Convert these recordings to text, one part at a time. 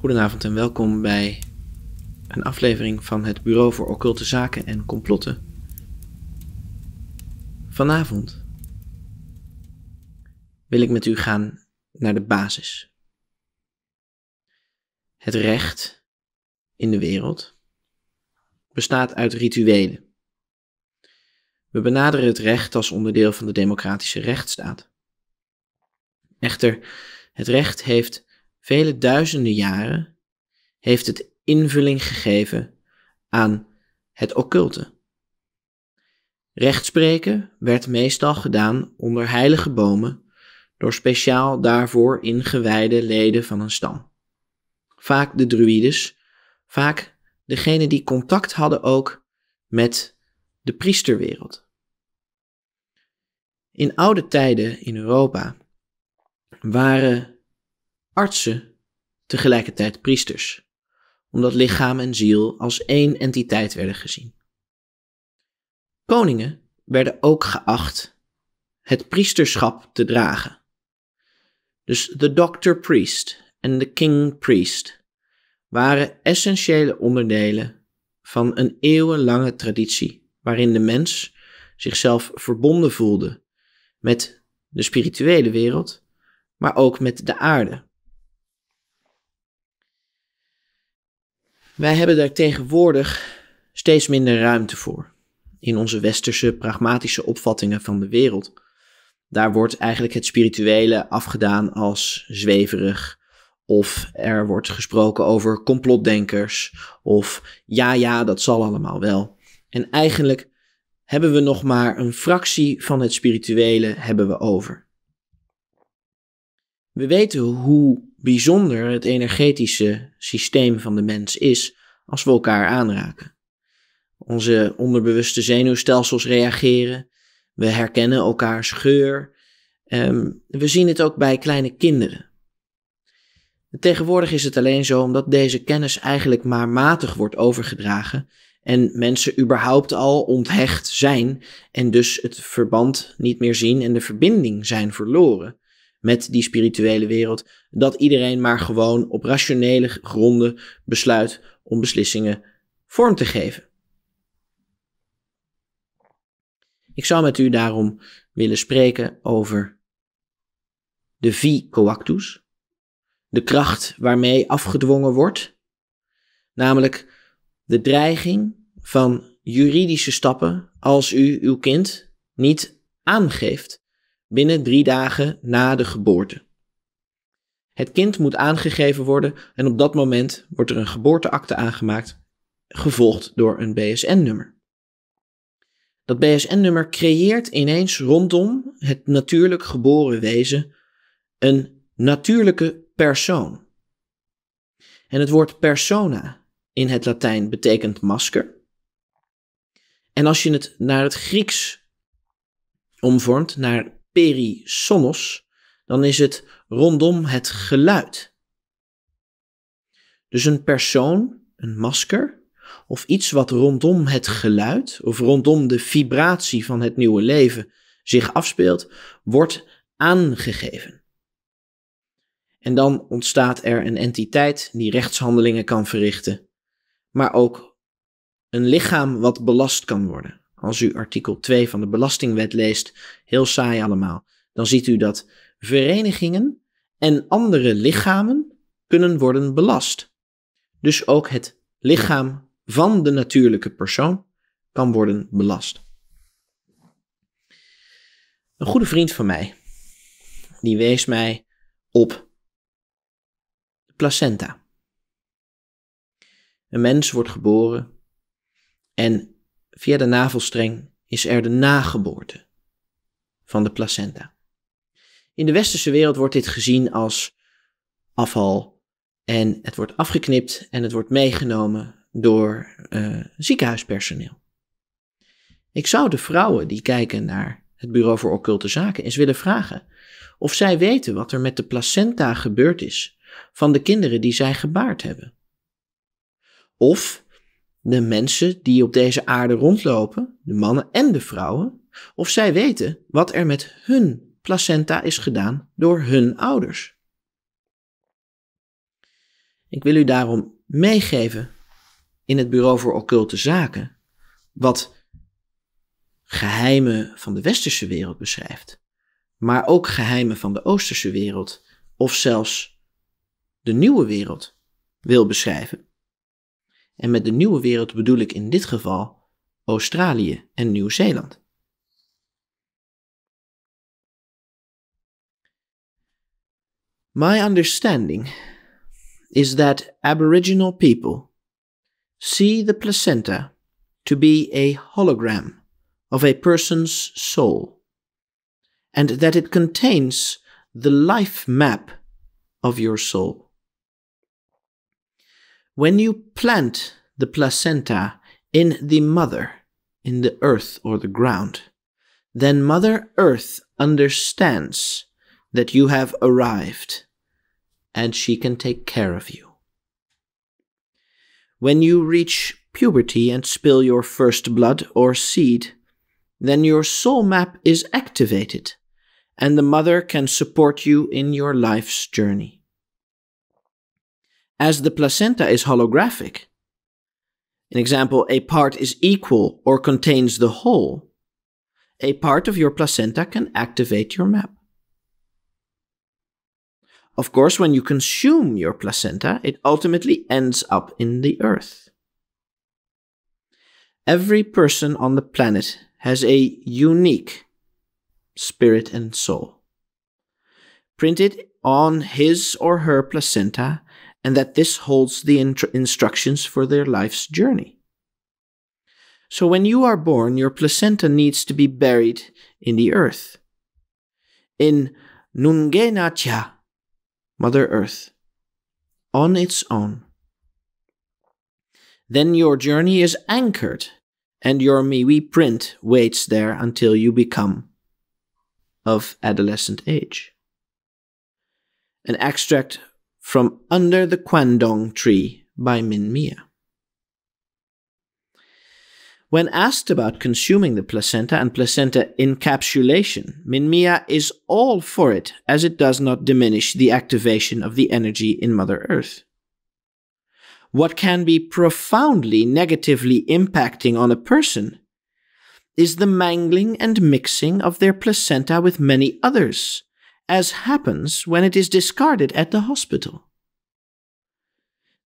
Goedenavond en welkom bij een aflevering van het Bureau voor Occulte Zaken en Complotten. Vanavond wil ik met u gaan naar de basis. Het recht in de wereld bestaat uit rituelen. We benaderen het recht als onderdeel van de democratische rechtsstaat. Echter, het recht heeft vele duizenden jaren heeft het invulling gegeven aan het occulte. Rechtspreken werd meestal gedaan onder heilige bomen door speciaal daarvoor ingewijde leden van een stam. Vaak de druides, vaak degenen die contact hadden ook met de priesterwereld. In oude tijden in Europa waren artsen tegelijkertijd priesters, omdat lichaam en ziel als één entiteit werden gezien. Koningen werden ook geacht het priesterschap te dragen. Dus de doctor-priest en de king-priest waren essentiële onderdelen van een eeuwenlange traditie waarin de mens zichzelf verbonden voelde met de spirituele wereld, maar ook met de aarde. Wij hebben daar tegenwoordig steeds minder ruimte voor. In onze westerse pragmatische opvattingen van de wereld. Daar wordt eigenlijk het spirituele afgedaan als zweverig. Of er wordt gesproken over complotdenkers. Of ja, ja, dat zal allemaal wel. En eigenlijk hebben we nog maar een fractie van het spirituele hebben we over. We weten hoe bijzonder het energetische systeem van de mens is als we elkaar aanraken. Onze onderbewuste zenuwstelsels reageren. We herkennen elkaars geur. Um, we zien het ook bij kleine kinderen. Tegenwoordig is het alleen zo omdat deze kennis eigenlijk maar matig wordt overgedragen en mensen überhaupt al onthecht zijn en dus het verband niet meer zien en de verbinding zijn verloren met die spirituele wereld, dat iedereen maar gewoon op rationele gronden besluit om beslissingen vorm te geven. Ik zou met u daarom willen spreken over de vi coactus, de kracht waarmee afgedwongen wordt, namelijk de dreiging van juridische stappen als u uw kind niet aangeeft binnen drie dagen na de geboorte. Het kind moet aangegeven worden en op dat moment wordt er een geboorteakte aangemaakt, gevolgd door een BSN-nummer. Dat BSN-nummer creëert ineens rondom het natuurlijk geboren wezen een natuurlijke persoon. En het woord persona in het Latijn betekent masker. En als je het naar het Grieks omvormt, naar perisonos, dan is het rondom het geluid. Dus een persoon, een masker of iets wat rondom het geluid of rondom de vibratie van het nieuwe leven zich afspeelt, wordt aangegeven. En dan ontstaat er een entiteit die rechtshandelingen kan verrichten, maar ook een lichaam wat belast kan worden. Als u artikel 2 van de Belastingwet leest, heel saai allemaal, dan ziet u dat verenigingen en andere lichamen kunnen worden belast. Dus ook het lichaam van de natuurlijke persoon kan worden belast. Een goede vriend van mij, die wees mij op de placenta. Een mens wordt geboren en via de navelstreng is er de nageboorte van de placenta. In de westerse wereld wordt dit gezien als afval. En het wordt afgeknipt en het wordt meegenomen door eh, ziekenhuispersoneel. Ik zou de vrouwen die kijken naar het Bureau voor Occulte Zaken eens willen vragen of zij weten wat er met de placenta gebeurd is van de kinderen die zij gebaard hebben. Of de mensen die op deze aarde rondlopen, de mannen en de vrouwen, of zij weten wat er met hun placenta is gedaan door hun ouders. Ik wil u daarom meegeven in het Bureau voor Occulte Zaken wat geheimen van de westerse wereld beschrijft, maar ook geheimen van de oosterse wereld of zelfs de nieuwe wereld wil beschrijven. En met de nieuwe wereld bedoel ik in dit geval Australië en Nieuw-Zeeland. My understanding is that Aboriginal people see the placenta to be a hologram of a person's soul, and that it contains the life map of your soul. When you plant the placenta in the mother, in the earth or the ground, then Mother Earth understands that you have arrived and she can take care of you. When you reach puberty and spill your first blood or seed, then your soul map is activated and the mother can support you in your life's journey. As the placenta is holographic, an example, a part is equal or contains the whole, a part of your placenta can activate your map. Of course, when you consume your placenta, it ultimately ends up in the earth. Every person on the planet has a unique spirit and soul. Printed on his or her placenta, and that this holds the instructions for their life's journey. So when you are born, your placenta needs to be buried in the earth. In Nungenatya, Mother Earth, on its own, then your journey is anchored and your Miwi print waits there until you become of adolescent age. An extract from Under the Kwandong Tree by Min Mia. When asked about consuming the placenta and placenta encapsulation, Minmia is all for it as it does not diminish the activation of the energy in Mother Earth. What can be profoundly negatively impacting on a person is the mangling and mixing of their placenta with many others, as happens when it is discarded at the hospital.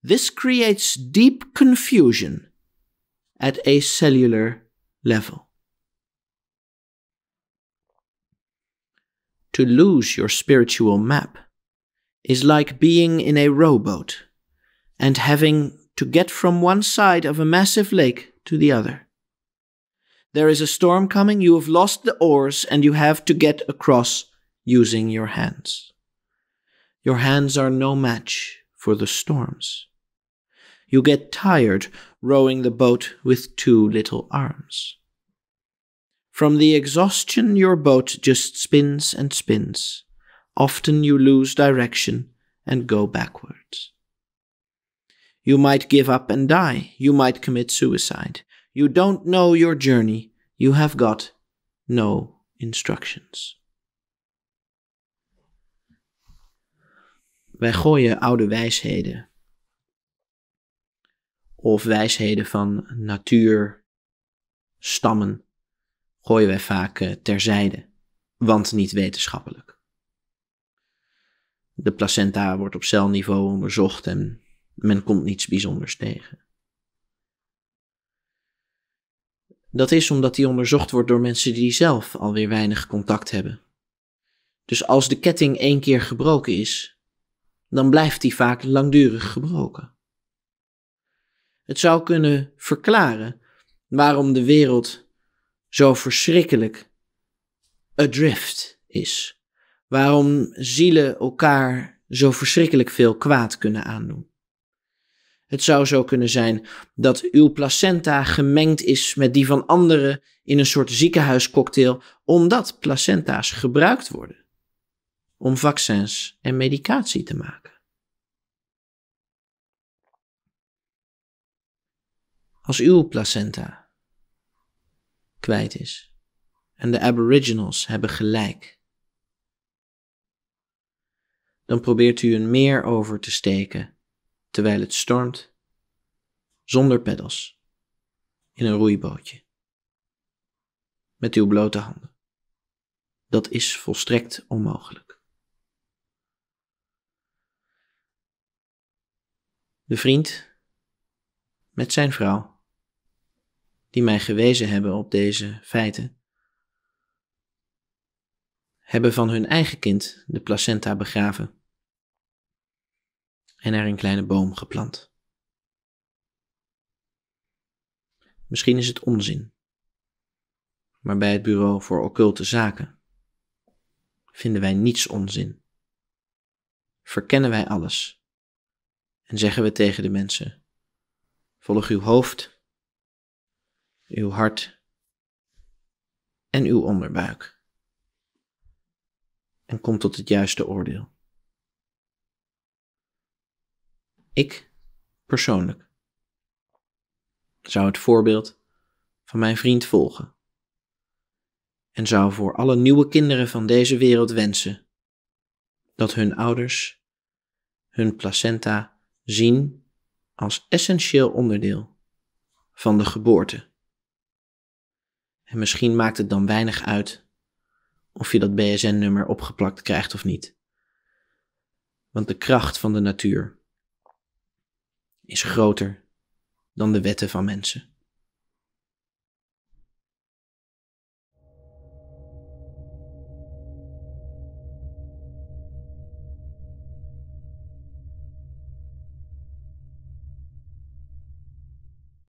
This creates deep confusion at a cellular level. To lose your spiritual map is like being in a rowboat and having to get from one side of a massive lake to the other. There is a storm coming, you have lost the oars, and you have to get across using your hands. Your hands are no match for the storms. You get tired rowing the boat with two little arms. From the exhaustion, your boat just spins and spins. Often you lose direction and go backwards. You might give up and die. You might commit suicide. You don't know your journey. You have got no instructions. Wij gooien oude wijsheden of wijsheden van natuurstammen gooien wij vaak eh, terzijde, want niet wetenschappelijk. De placenta wordt op celniveau onderzocht en men komt niets bijzonders tegen. Dat is omdat die onderzocht wordt door mensen die zelf alweer weinig contact hebben. Dus als de ketting één keer gebroken is, dan blijft die vaak langdurig gebroken. Het zou kunnen verklaren waarom de wereld zo verschrikkelijk adrift is. Waarom zielen elkaar zo verschrikkelijk veel kwaad kunnen aandoen. Het zou zo kunnen zijn dat uw placenta gemengd is met die van anderen in een soort ziekenhuiscocktail, omdat placenta's gebruikt worden om vaccins en medicatie te maken. als uw placenta kwijt is. En de Aboriginals hebben gelijk. Dan probeert u een meer over te steken terwijl het stormt, zonder peddels, in een roeibootje, met uw blote handen. Dat is volstrekt onmogelijk. De vriend met zijn vrouw die mij gewezen hebben op deze feiten, hebben van hun eigen kind de placenta begraven en er een kleine boom geplant. Misschien is het onzin, maar bij het Bureau voor Occulte Zaken vinden wij niets onzin. Verkennen wij alles en zeggen we tegen de mensen: volg uw hoofd uw hart en uw onderbuik. En kom tot het juiste oordeel. Ik persoonlijk zou het voorbeeld van mijn vriend volgen en zou voor alle nieuwe kinderen van deze wereld wensen dat hun ouders hun placenta zien als essentieel onderdeel van de geboorte. En misschien maakt het dan weinig uit of je dat BSN-nummer opgeplakt krijgt of niet. Want de kracht van de natuur is groter dan de wetten van mensen.